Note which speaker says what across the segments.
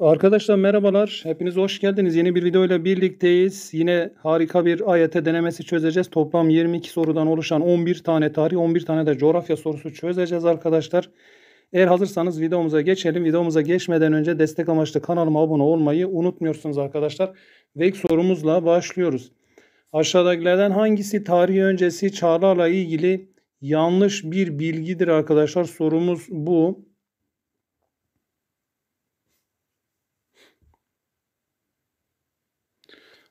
Speaker 1: Arkadaşlar merhabalar. Hepiniz hoş geldiniz. Yeni bir video ile birlikteyiz. Yine harika bir AYT denemesi çözeceğiz. Toplam 22 sorudan oluşan 11 tane tarih, 11 tane de coğrafya sorusu çözeceğiz arkadaşlar. Eğer hazırsanız videomuza geçelim. Videomuza geçmeden önce destek amaçlı kanalıma abone olmayı unutmuyorsunuz arkadaşlar. Ve ilk sorumuzla başlıyoruz. Aşağıdakilerden hangisi tarih öncesi çağlarla ilgili yanlış bir bilgidir arkadaşlar? Sorumuz bu.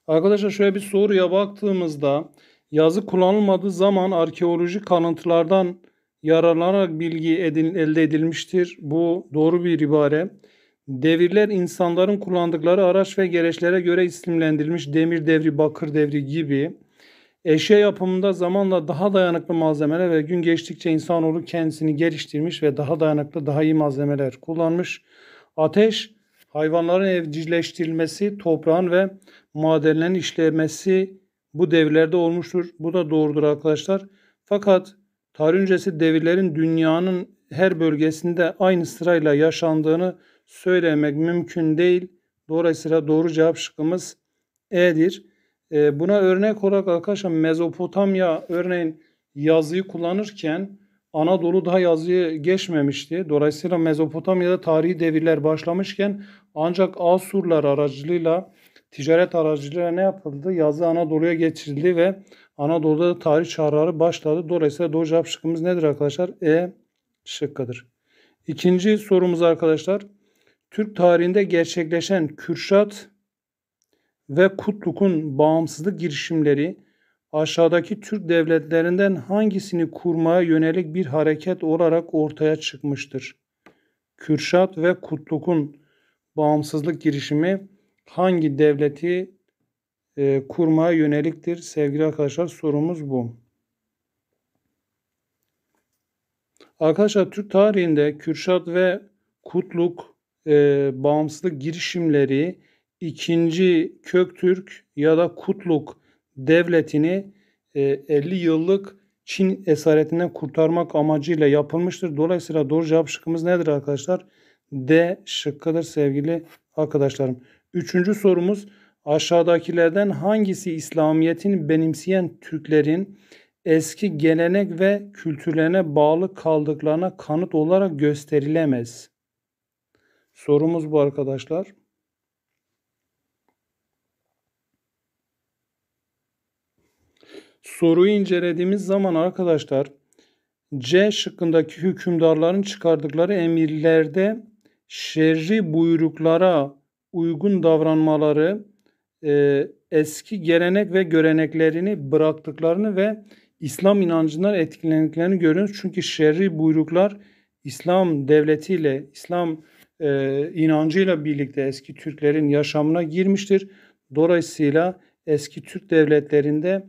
Speaker 1: Arkadaşlar şöyle bir soruya baktığımızda yazı kullanılmadığı zaman arkeolojik kalıntılardan yararlanarak bilgi edin, elde edilmiştir. Bu doğru bir ibare. Devirler insanların kullandıkları araç ve gereçlere göre isimlendirilmiş demir devri, bakır devri gibi. Eşya yapımında zamanla daha dayanıklı malzemeler ve gün geçtikçe insanoğlu kendisini geliştirmiş ve daha dayanıklı, daha iyi malzemeler kullanmış. Ateş Hayvanların evcilleştirilmesi, toprağın ve madenlerin işlemesi bu devirlerde olmuştur. Bu da doğrudur arkadaşlar. Fakat tarih öncesi devirlerin dünyanın her bölgesinde aynı sırayla yaşandığını söylemek mümkün değil. Dolayısıyla doğru cevap şıkkımız E'dir. Ee, buna örnek olarak arkadaşlar Mezopotamya örneğin yazıyı kullanırken Anadolu daha yazıyı geçmemişti. Dolayısıyla Mezopotamya'da tarihi devirler başlamışken ancak Asurlar aracılığıyla ticaret aracılığıyla ne yapıldı? Yazı Anadolu'ya geçirildi ve Anadolu'da da tarih çağrıları başladı. Dolayısıyla doğru cevap şıkkımız nedir arkadaşlar? E şıkkıdır. İkinci sorumuz arkadaşlar. Türk tarihinde gerçekleşen Kürşat ve Kutluk'un bağımsızlık girişimleri aşağıdaki Türk devletlerinden hangisini kurmaya yönelik bir hareket olarak ortaya çıkmıştır? Kürşat ve Kutluk'un bağımsızlık girişimi hangi devleti e, kurmaya yöneliktir? Sevgili arkadaşlar sorumuz bu. Arkadaşlar Türk tarihinde Kürşat ve Kutluk e, bağımsızlık girişimleri ikinci Köktürk ya da Kutluk devletini 50 e, yıllık Çin esaretinden kurtarmak amacıyla yapılmıştır. Dolayısıyla doğru cevap şıkkımız nedir arkadaşlar? D şıkkıdır sevgili arkadaşlarım. Üçüncü sorumuz aşağıdakilerden hangisi İslamiyet'in benimseyen Türklerin eski gelenek ve kültürlerine bağlı kaldıklarına kanıt olarak gösterilemez? Sorumuz bu arkadaşlar. Soruyu incelediğimiz zaman arkadaşlar C şıkkındaki hükümdarların çıkardıkları emirlerde şerri buyruklara uygun davranmaları e, eski gelenek ve göreneklerini bıraktıklarını ve İslam inancından etkilendiklerini görüyoruz. Çünkü şerri buyruklar İslam devletiyle, İslam e, inancıyla birlikte eski Türklerin yaşamına girmiştir. Dolayısıyla eski Türk devletlerinde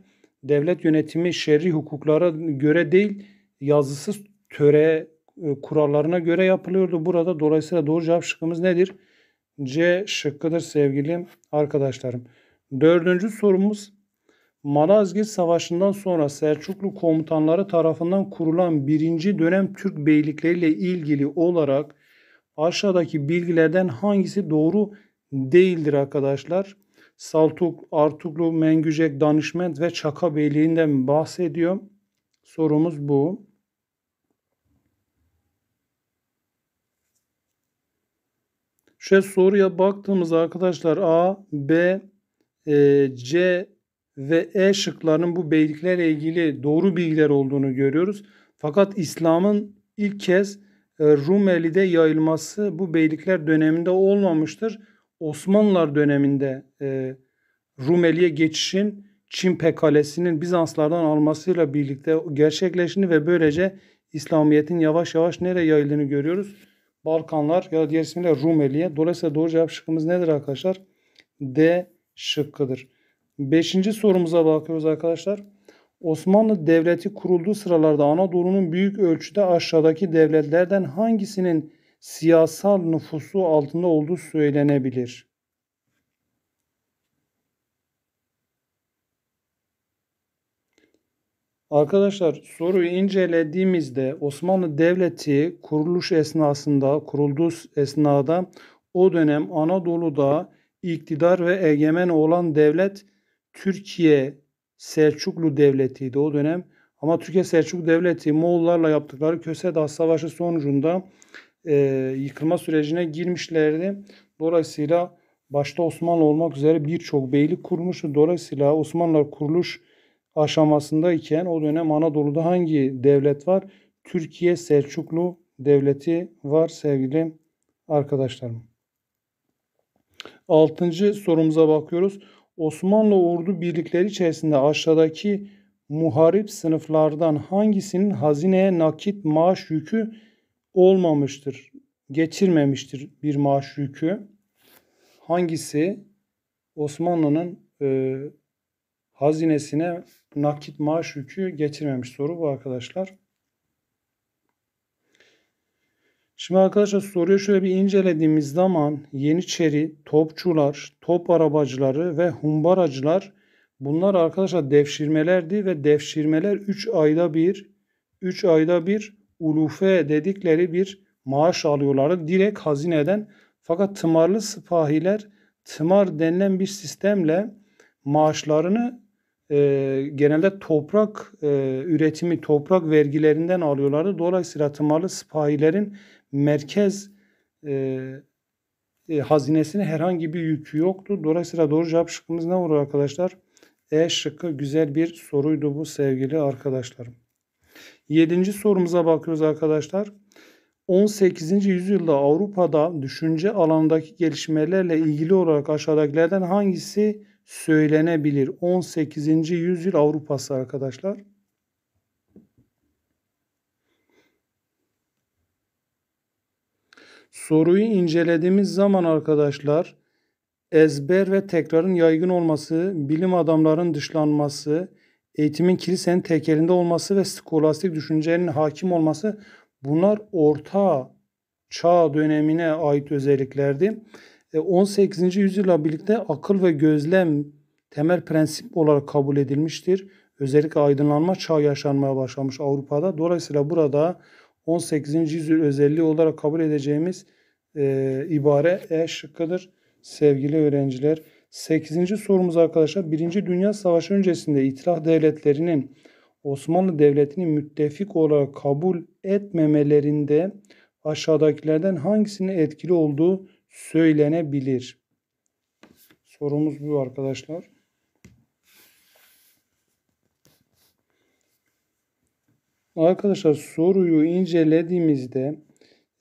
Speaker 1: devlet yönetimi şerri hukuklara göre değil yazısız töre e, kurallarına göre yapılıyordu. Burada dolayısıyla doğru cevap şıkkımız nedir? C şıkkıdır sevgili arkadaşlarım. Dördüncü sorumuz Malazgirt Savaşı'ndan sonra Selçuklu komutanları tarafından kurulan birinci dönem Türk beylikleriyle ilgili olarak aşağıdaki bilgilerden hangisi doğru değildir arkadaşlar? Saltuk, Artuklu, Mengücek, Danışment ve Çaka Beyliğinden bahsediyor. Sorumuz bu. Şu soruya baktığımızda arkadaşlar A, B, e, C ve E şıklarının bu beyliklerle ilgili doğru bilgiler olduğunu görüyoruz. Fakat İslam'ın ilk kez e, Rumeli'de yayılması bu beylikler döneminde olmamıştır. Osmanlılar döneminde e, Rumeli'ye geçişin Çimpe Kalesi'nin Bizanslardan almasıyla birlikte gerçekleştiğini ve böylece İslamiyet'in yavaş yavaş nereye yayıldığını görüyoruz. Balkanlar ya da diğer ismiyle Rumeli'ye. Dolayısıyla doğru cevap şıkkımız nedir arkadaşlar? D şıkkıdır. Beşinci sorumuza bakıyoruz arkadaşlar. Osmanlı Devleti kurulduğu sıralarda Anadolu'nun büyük ölçüde aşağıdaki devletlerden hangisinin siyasal nüfusu altında olduğu söylenebilir. Arkadaşlar soruyu incelediğimizde Osmanlı Devleti kuruluş esnasında, kurulduğu esnada o dönem Anadolu'da iktidar ve egemen olan devlet Türkiye Selçuklu Devleti'ydi o dönem. Ama Türkiye Selçuklu Devleti Moğollarla yaptıkları Köse Dağ Savaşı sonucunda e, yıkılma sürecine girmişlerdi. Dolayısıyla başta Osmanlı olmak üzere birçok beylik kurmuştu. Dolayısıyla Osmanlılar kuruluş aşamasındayken o dönem Anadolu'da hangi devlet var? Türkiye Selçuklu Devleti var sevgili arkadaşlarım. Altıncı sorumuza bakıyoruz. Osmanlı ordu birlikleri içerisinde aşağıdaki muharip sınıflardan hangisinin hazineye nakit maaş yükü olmamıştır, geçirmemiştir bir maaş yükü. Hangisi? Osmanlı'nın e, hazinesine nakit maaş yükü getirmemiş soru bu arkadaşlar. Şimdi arkadaşlar soruyu şöyle bir incelediğimiz zaman Yeniçeri, topçular, top arabacıları ve humbaracılar bunlar arkadaşlar devşirmelerdi ve devşirmeler 3 ayda bir 3 ayda bir ulufe dedikleri bir maaş alıyorlardı. Direkt hazineden fakat tımarlı sipahiler tımar denilen bir sistemle maaşlarını e, genelde toprak e, üretimi, toprak vergilerinden alıyorlardı. Dolayısıyla tımarlı sipahilerin merkez e, e, hazinesine herhangi bir yükü yoktu. Dolayısıyla doğru cevap şıkkımız ne olur arkadaşlar? E şıkkı güzel bir soruydu bu sevgili arkadaşlarım. Yedinci sorumuza bakıyoruz arkadaşlar. 18. yüzyılda Avrupa'da düşünce alanındaki gelişmelerle ilgili olarak aşağıdakilerden hangisi söylenebilir? 18. yüzyıl Avrupa'sı arkadaşlar. Soruyu incelediğimiz zaman arkadaşlar ezber ve tekrarın yaygın olması, bilim adamlarının dışlanması, eğitimin kilisenin tekelinde olması ve skolastik düşüncenin hakim olması bunlar orta çağ dönemine ait özelliklerdi. 18. E, yüzyıla birlikte akıl ve gözlem temel prensip olarak kabul edilmiştir. Özellikle aydınlanma çağı yaşanmaya başlamış Avrupa'da. Dolayısıyla burada 18. yüzyıl özelliği olarak kabul edeceğimiz e, ibare E şıkkıdır sevgili öğrenciler. 8. sorumuz arkadaşlar 1. Dünya Savaşı öncesinde itiraf devletlerinin Osmanlı Devleti'ni müttefik olarak kabul etmemelerinde aşağıdakilerden hangisinin etkili olduğu söylenebilir? Sorumuz bu arkadaşlar. Arkadaşlar soruyu incelediğimizde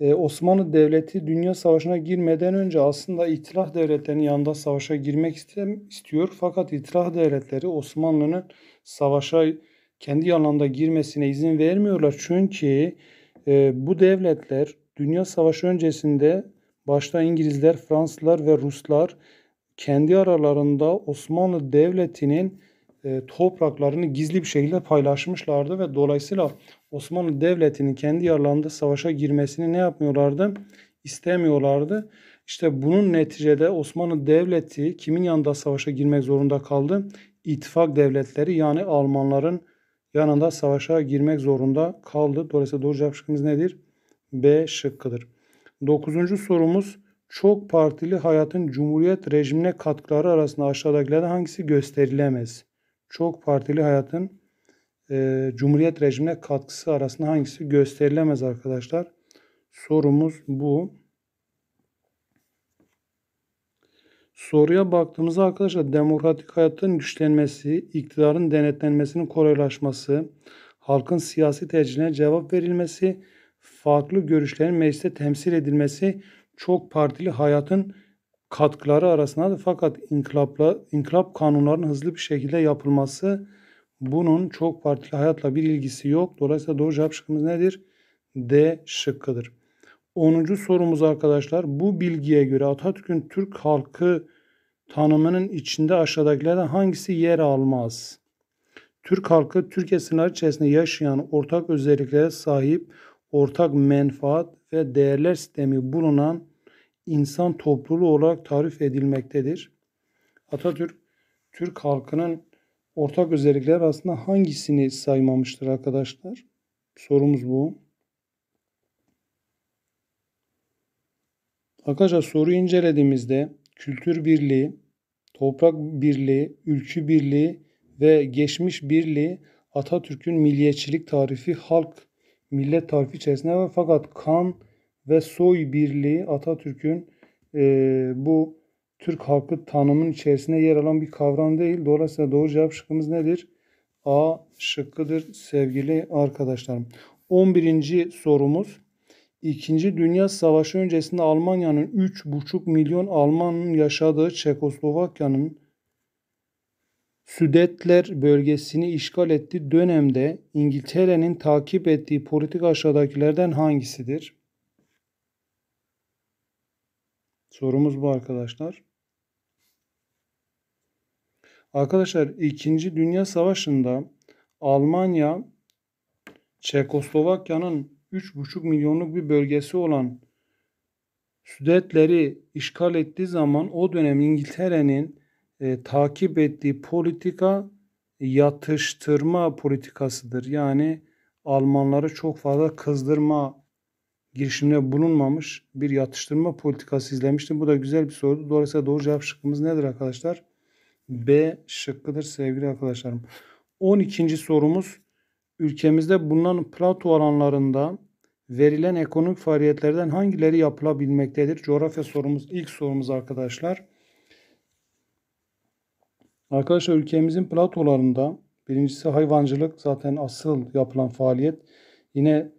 Speaker 1: e, Osmanlı Devleti Dünya Savaşı'na girmeden önce aslında İtilaf Devletleri'nin yanında savaşa girmek istem, istiyor. Fakat İtilaf Devletleri Osmanlı'nın savaşa kendi yanlarında girmesine izin vermiyorlar. Çünkü e, bu devletler Dünya Savaşı öncesinde başta İngilizler, Fransızlar ve Ruslar kendi aralarında Osmanlı Devleti'nin e, topraklarını gizli bir şekilde paylaşmışlardı ve dolayısıyla Osmanlı Devleti'nin kendi yarlarında savaşa girmesini ne yapmıyorlardı? İstemiyorlardı. İşte bunun neticede Osmanlı Devleti kimin yanında savaşa girmek zorunda kaldı? İttifak devletleri yani Almanların yanında savaşa girmek zorunda kaldı. Dolayısıyla doğru cevap şıkkımız nedir? B şıkkıdır. Dokuzuncu sorumuz çok partili hayatın cumhuriyet rejimine katkıları arasında aşağıdakilerden hangisi gösterilemez? Çok partili hayatın e, Cumhuriyet rejimine katkısı arasında hangisi gösterilemez arkadaşlar? Sorumuz bu. Soruya baktığımızda arkadaşlar demokratik hayatın güçlenmesi, iktidarın denetlenmesinin kolaylaşması, halkın siyasi tercihine cevap verilmesi, farklı görüşlerin mecliste temsil edilmesi çok partili hayatın katkıları arasında fakat inkılap kanunlarının hızlı bir şekilde yapılması bunun çok partili hayatla bir ilgisi yok. Dolayısıyla doğru cevap şıkkımız nedir? D şıkkıdır. 10. sorumuz arkadaşlar. Bu bilgiye göre Atatürk'ün Türk halkı tanımının içinde aşağıdakilerden hangisi yer almaz? Türk halkı Türkiye sınırları içerisinde yaşayan ortak özelliklere sahip ortak menfaat ve değerler sistemi bulunan insan topluluğu olarak tarif edilmektedir. Atatürk Türk halkının ortak özellikler aslında hangisini saymamıştır arkadaşlar? Sorumuz bu. Arkadaşlar soru incelediğimizde kültür birliği, toprak birliği, ülkü birliği ve geçmiş birliği Atatürk'ün milliyetçilik tarifi halk millet tarifi içerisinde var. Fakat kan ve soy birliği Atatürk'ün e, bu Türk halkı tanımın içerisinde yer alan bir kavram değil. Dolayısıyla doğru cevap şıkkımız nedir? A şıkkıdır sevgili arkadaşlarım. 11. sorumuz. İkinci Dünya Savaşı öncesinde Almanya'nın 3,5 milyon Alman'ın yaşadığı Çekoslovakya'nın Südetler bölgesini işgal ettiği dönemde İngiltere'nin takip ettiği politik aşağıdakilerden hangisidir? Sorumuz bu arkadaşlar. Arkadaşlar 2. Dünya Savaşı'nda Almanya Çekoslovakya'nın 3,5 milyonluk bir bölgesi olan Südetleri işgal ettiği zaman o dönem İngiltere'nin e, takip ettiği politika yatıştırma politikasıdır. Yani Almanları çok fazla kızdırma girişimde bulunmamış bir yatıştırma politikası izlemiştim. Bu da güzel bir soru. Dolayısıyla doğru cevap şıkkımız nedir arkadaşlar? B şıkkıdır sevgili arkadaşlarım. 12. sorumuz ülkemizde bulunan plato alanlarında verilen ekonomik faaliyetlerden hangileri yapılabilmektedir? Coğrafya sorumuz ilk sorumuz arkadaşlar. Arkadaşlar ülkemizin platolarında birincisi hayvancılık zaten asıl yapılan faaliyet. Yine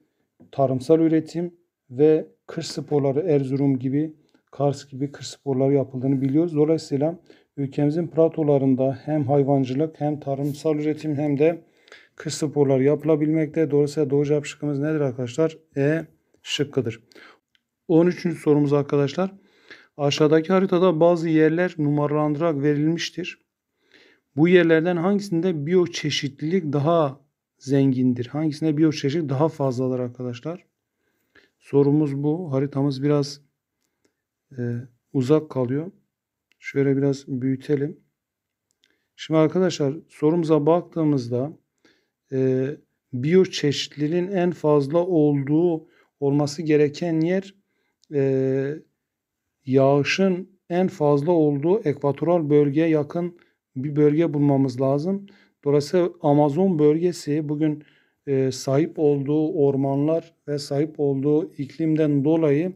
Speaker 1: tarımsal üretim, ve kır sporları Erzurum gibi, Kars gibi kır sporları yapıldığını biliyoruz. Dolayısıyla ülkemizin platolarında hem hayvancılık hem tarımsal üretim hem de kır sporları yapılabilmekte. Dolayısıyla doğru cevap şıkkımız nedir arkadaşlar? E şıkkıdır. 13. sorumuz arkadaşlar. Aşağıdaki haritada bazı yerler numaralandırarak verilmiştir. Bu yerlerden hangisinde biyo çeşitlilik daha zengindir? Hangisinde biyo biyoçeşitlilik daha fazladır arkadaşlar? Sorumuz bu. Haritamız biraz e, uzak kalıyor. Şöyle biraz büyütelim. Şimdi arkadaşlar sorumuza baktığımızda e, biyoçeşitliliğin en fazla olduğu olması gereken yer e, yağışın en fazla olduğu ekvatoral bölgeye yakın bir bölge bulmamız lazım. Dolayısıyla Amazon bölgesi bugün e, sahip olduğu ormanlar ve sahip olduğu iklimden dolayı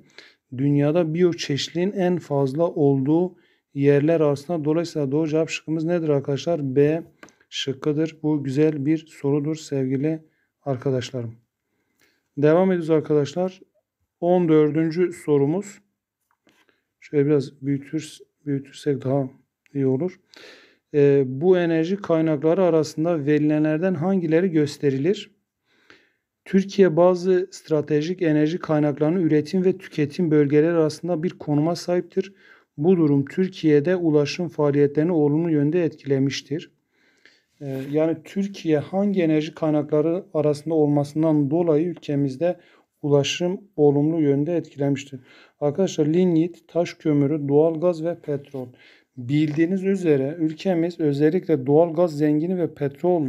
Speaker 1: dünyada biyoçeşitliğin en fazla olduğu yerler arasında. Dolayısıyla doğru cevap şıkkımız nedir arkadaşlar? B şıkkıdır. Bu güzel bir sorudur sevgili arkadaşlarım. Devam ediyoruz arkadaşlar. 14. sorumuz. Şöyle biraz büyütür, büyütürsek daha iyi olur. E, bu enerji kaynakları arasında verilenlerden hangileri gösterilir? Türkiye bazı stratejik enerji kaynaklarını üretim ve tüketim bölgeleri arasında bir konuma sahiptir. Bu durum Türkiye'de ulaşım faaliyetlerini olumlu yönde etkilemiştir. Ee, yani Türkiye hangi enerji kaynakları arasında olmasından dolayı ülkemizde ulaşım olumlu yönde etkilemiştir. Arkadaşlar lignit, taş kömürü, doğalgaz ve petrol. Bildiğiniz üzere ülkemiz özellikle doğalgaz zengini ve petrol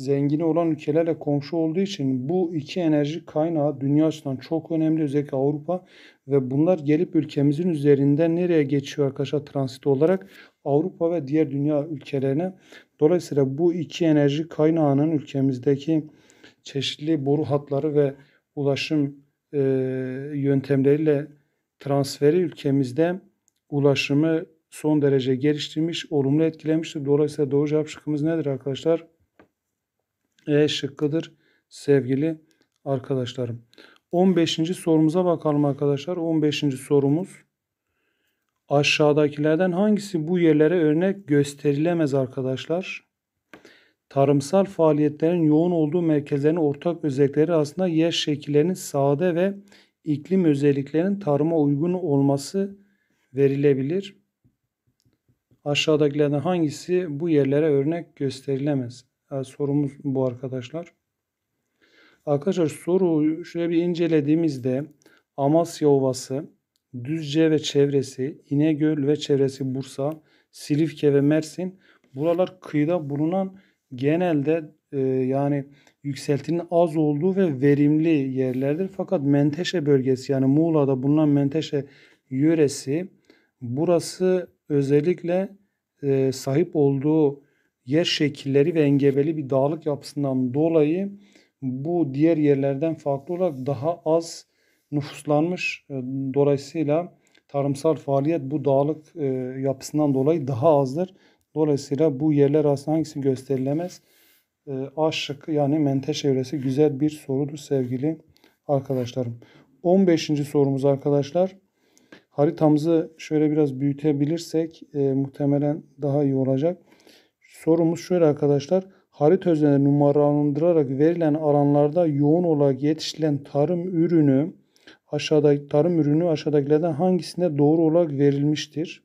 Speaker 1: zengini olan ülkelerle komşu olduğu için bu iki enerji kaynağı dünya açısından çok önemli özellikle Avrupa ve bunlar gelip ülkemizin üzerinden nereye geçiyor arkadaşlar transit olarak Avrupa ve diğer dünya ülkelerine. Dolayısıyla bu iki enerji kaynağının ülkemizdeki çeşitli boru hatları ve ulaşım e, yöntemleriyle transferi ülkemizde ulaşımı son derece geliştirmiş, olumlu etkilemiştir. Dolayısıyla doğru cevap şıkkımız nedir arkadaşlar? E şıkkıdır sevgili arkadaşlarım. 15. sorumuza bakalım arkadaşlar. 15. sorumuz aşağıdakilerden hangisi bu yerlere örnek gösterilemez arkadaşlar? Tarımsal faaliyetlerin yoğun olduğu merkezlerin ortak özellikleri aslında yer şekillerinin sade ve iklim özelliklerinin tarıma uygun olması verilebilir. Aşağıdakilerden hangisi bu yerlere örnek gösterilemez? Ee, sorumuz bu arkadaşlar. Arkadaşlar soruyu şöyle bir incelediğimizde Amasya Ovası, Düzce ve çevresi, İnegöl ve çevresi Bursa, Silifke ve Mersin buralar kıyıda bulunan genelde e, yani yükseltinin az olduğu ve verimli yerlerdir. Fakat Menteşe bölgesi yani Muğla'da bulunan Menteşe yöresi burası özellikle e, sahip olduğu yer şekilleri ve engebeli bir dağlık yapısından dolayı bu diğer yerlerden farklı olarak daha az nüfuslanmış. E, dolayısıyla tarımsal faaliyet bu dağlık e, yapısından dolayı daha azdır. Dolayısıyla bu yerler arasında hangisi gösterilemez? E, A şıkkı yani Menteşe yöresi güzel bir sorudur sevgili arkadaşlarım. 15. sorumuz arkadaşlar. Haritamızı şöyle biraz büyütebilirsek e, muhtemelen daha iyi olacak. Sorumuz şöyle arkadaşlar. Harita üzerinde numaralandırarak verilen alanlarda yoğun olarak yetiştirilen tarım ürünü aşağıdaki tarım ürünü aşağıdakilerden hangisinde doğru olarak verilmiştir?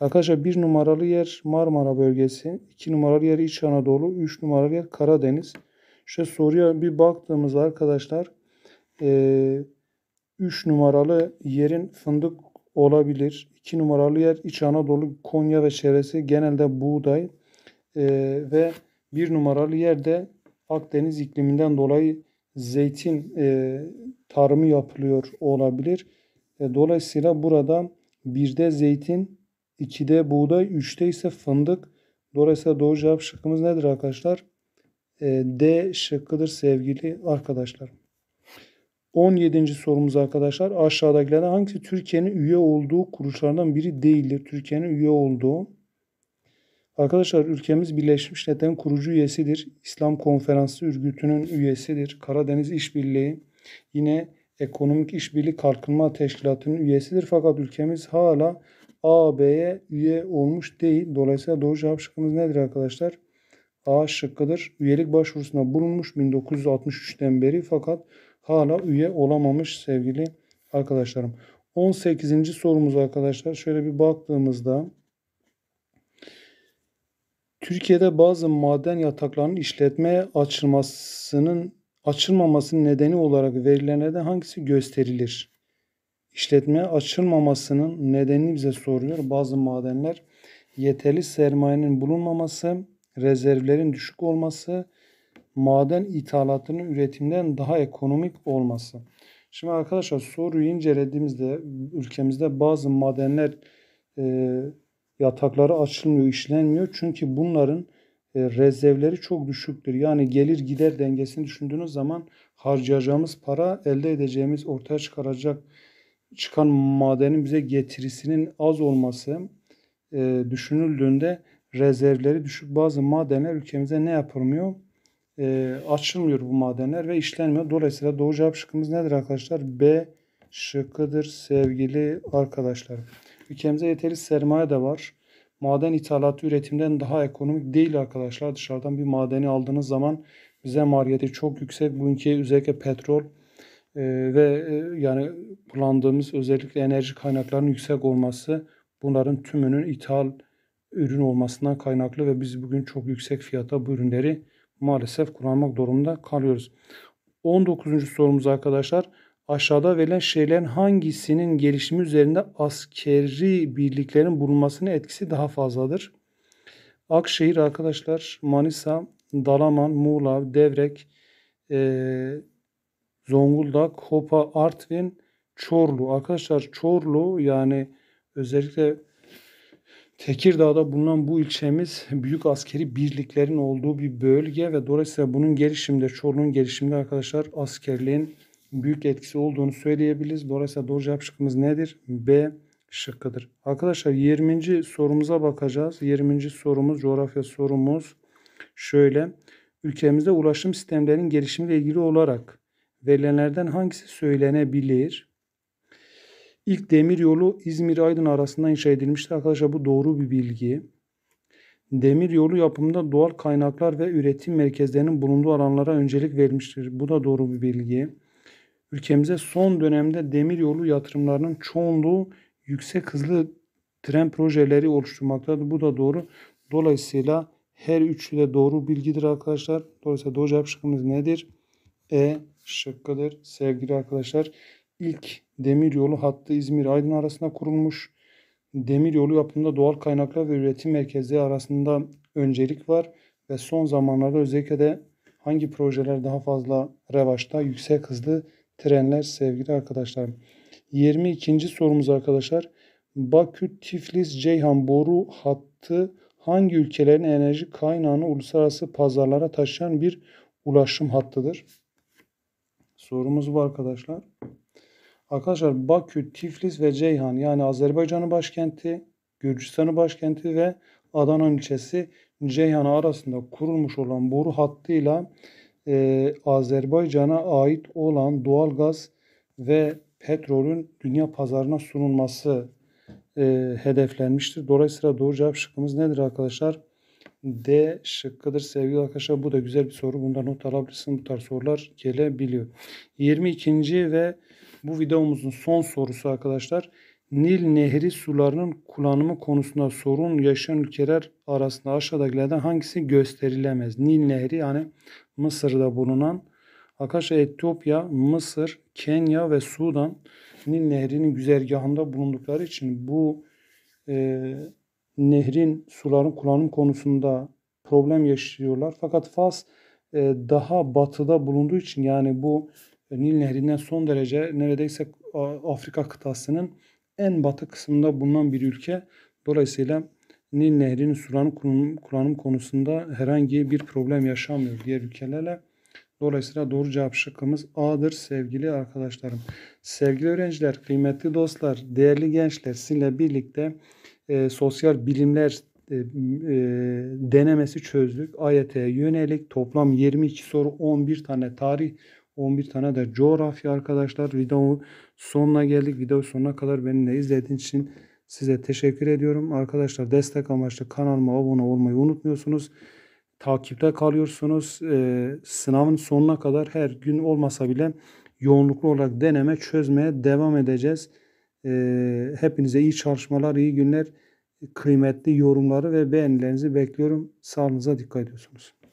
Speaker 1: Arkadaşlar bir numaralı yer Marmara bölgesi, iki numaralı yer İç Anadolu, üç numaralı yer Karadeniz. İşte soruya bir baktığımızda arkadaşlar 3 numaralı yerin fındık olabilir. 2 numaralı yer İç Anadolu, Konya ve çevresi genelde buğday e, ve 1 numaralı yerde Akdeniz ikliminden dolayı zeytin e, tarımı yapılıyor olabilir. E, dolayısıyla burada 1'de zeytin, 2'de buğday, 3'te ise fındık. Dolayısıyla doğru cevap şıkkımız nedir arkadaşlar? E, D şıkkıdır sevgili arkadaşlar. 17. sorumuz arkadaşlar aşağıdakilerden hangisi Türkiye'nin üye olduğu kuruluşlardan biri değildir? Türkiye'nin üye olduğu. Arkadaşlar ülkemiz Birleşmiş Milletler'in kurucu üyesidir. İslam Konferansı Ürgütünün üyesidir. Karadeniz İşbirliği yine Ekonomik İşbirliği Kalkınma Teşkilatı'nın üyesidir. Fakat ülkemiz hala AB'ye üye olmuş değil. Dolayısıyla doğru cevap şıkkımız nedir arkadaşlar? A şıkkıdır. Üyelik başvurusuna bulunmuş 1963'ten beri fakat hala üye olamamış sevgili arkadaşlarım. 18. sorumuz arkadaşlar. Şöyle bir baktığımızda Türkiye'de bazı maden yataklarının işletmeye açılmasının açılmamasının nedeni olarak verilenlerden hangisi gösterilir? İşletmeye açılmamasının nedeni bize soruyor. Bazı madenler yeterli sermayenin bulunmaması, rezervlerin düşük olması, maden ithalatının üretimden daha ekonomik olması. Şimdi arkadaşlar soruyu incelediğimizde ülkemizde bazı madenler e, yatakları açılmıyor, işlenmiyor. Çünkü bunların e, rezervleri çok düşüktür. Yani gelir gider dengesini düşündüğünüz zaman harcayacağımız para elde edeceğimiz ortaya çıkaracak çıkan madenin bize getirisinin az olması e, düşünüldüğünde rezervleri düşük bazı madenler ülkemize ne yapılmıyor? e, açılmıyor bu madenler ve işlenmiyor. Dolayısıyla doğru cevap şıkkımız nedir arkadaşlar? B şıkkıdır sevgili arkadaşlar. Ülkemizde yeterli sermaye de var. Maden ithalatı üretimden daha ekonomik değil arkadaşlar. Dışarıdan bir madeni aldığınız zaman bize maliyeti çok yüksek. Bugünkü özellikle petrol e, ve e, yani kullandığımız özellikle enerji kaynaklarının yüksek olması bunların tümünün ithal ürün olmasından kaynaklı ve biz bugün çok yüksek fiyata bu ürünleri maalesef kullanmak durumunda kalıyoruz. 19. sorumuz arkadaşlar. Aşağıda verilen şeylerin hangisinin gelişimi üzerinde askeri birliklerin bulunmasının etkisi daha fazladır? Akşehir arkadaşlar, Manisa, Dalaman, Muğla, Devrek, e, Zonguldak, Hopa, Artvin, Çorlu. Arkadaşlar Çorlu yani özellikle Tekirdağ'da bulunan bu ilçemiz büyük askeri birliklerin olduğu bir bölge ve dolayısıyla bunun gelişimde, Çorlu'nun gelişimde arkadaşlar askerliğin büyük etkisi olduğunu söyleyebiliriz. Dolayısıyla doğru cevap şıkkımız nedir? B şıkkıdır. Arkadaşlar 20. sorumuza bakacağız. 20. sorumuz coğrafya sorumuz şöyle. Ülkemizde ulaşım sistemlerinin gelişimiyle ilgili olarak verilenlerden hangisi söylenebilir? İlk demir yolu İzmir-Aydın arasında inşa edilmişti. Arkadaşlar bu doğru bir bilgi. Demir yolu yapımında doğal kaynaklar ve üretim merkezlerinin bulunduğu alanlara öncelik verilmiştir. Bu da doğru bir bilgi. Ülkemize son dönemde demir yolu yatırımlarının çoğunluğu yüksek hızlı tren projeleri oluşturmaktadır. Bu da doğru. Dolayısıyla her üçü de doğru bilgidir arkadaşlar. Dolayısıyla doğru cevap şıkkımız nedir? E şıkkıdır sevgili arkadaşlar. İlk demiryolu hattı İzmir-Aydın arasında kurulmuş. Demiryolu yapımında doğal kaynaklar ve üretim merkezi arasında öncelik var ve son zamanlarda özellikle de hangi projeler daha fazla revaçta yüksek hızlı trenler sevgili arkadaşlar. 22. sorumuz arkadaşlar. Bakü Tiflis Ceyhan boru hattı hangi ülkelerin enerji kaynağını uluslararası pazarlara taşıyan bir ulaşım hattıdır? Sorumuz bu arkadaşlar. Arkadaşlar Bakü, Tiflis ve Ceyhan yani Azerbaycan'ın başkenti, Gürcistan'ın başkenti ve Adana ilçesi Ceyhan arasında kurulmuş olan boru hattıyla e, Azerbaycan'a ait olan doğal gaz ve petrolün dünya pazarına sunulması e, hedeflenmiştir. Dolayısıyla doğru cevap şıkkımız nedir arkadaşlar? D şıkkıdır sevgili arkadaşlar. Bu da güzel bir soru. Bundan not alabilirsin. Bu tarz sorular gelebiliyor. 22. ve bu videomuzun son sorusu arkadaşlar. Nil Nehri sularının kullanımı konusunda sorun yaşayan ülkeler arasında aşağıdakilerden hangisi gösterilemez? Nil Nehri yani Mısır'da bulunan Arkadaşlar Etiyopya, Mısır, Kenya ve Sudan Nil Nehri'nin güzergahında bulundukları için bu e, nehrin suların kullanım konusunda problem yaşıyorlar. Fakat Fas e, daha batıda bulunduğu için yani bu Nil Nehri'nden son derece neredeyse Afrika kıtasının en batı kısmında bulunan bir ülke. Dolayısıyla Nil Nehri'nin Suran'ın kullanım konusunda herhangi bir problem yaşamıyor diğer ülkelerle. Dolayısıyla doğru cevap şıkkımız A'dır sevgili arkadaşlarım. Sevgili öğrenciler, kıymetli dostlar, değerli gençler sizinle birlikte e, sosyal bilimler e, e denemesi çözdük. AYT'ye yönelik toplam 22 soru 11 tane tarih 11 tane de coğrafya arkadaşlar. video sonuna geldik. Video sonuna kadar benimle izlediğiniz için size teşekkür ediyorum. Arkadaşlar destek amaçlı kanalıma abone olmayı unutmuyorsunuz. Takipte kalıyorsunuz. Ee, sınavın sonuna kadar her gün olmasa bile yoğunluklu olarak deneme çözmeye devam edeceğiz. Ee, hepinize iyi çalışmalar, iyi günler. Kıymetli yorumları ve beğenilerinizi bekliyorum. Sağlığınıza dikkat ediyorsunuz.